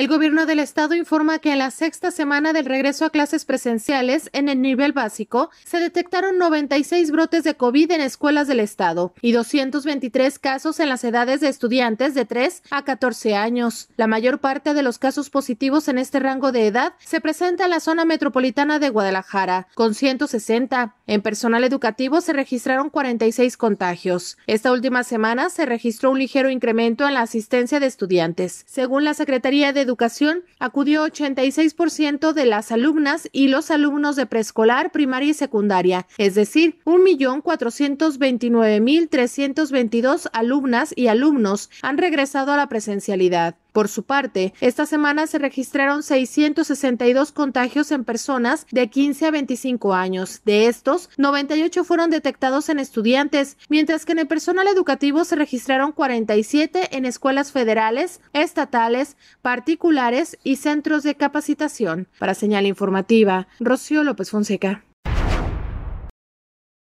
El gobierno del estado informa que en la sexta semana del regreso a clases presenciales en el nivel básico se detectaron 96 brotes de COVID en escuelas del estado y 223 casos en las edades de estudiantes de 3 a 14 años. La mayor parte de los casos positivos en este rango de edad se presenta en la zona metropolitana de Guadalajara, con 160. En personal educativo se registraron 46 contagios. Esta última semana se registró un ligero incremento en la asistencia de estudiantes. Según la Secretaría de Educación acudió 86% de las alumnas y los alumnos de preescolar, primaria y secundaria, es decir, 1.429.322 alumnas y alumnos han regresado a la presencialidad. Por su parte, esta semana se registraron 662 contagios en personas de 15 a 25 años. De estos, 98 fueron detectados en estudiantes, mientras que en el personal educativo se registraron 47 en escuelas federales, estatales, particulares y centros de capacitación. Para señal informativa, Rocío López Fonseca.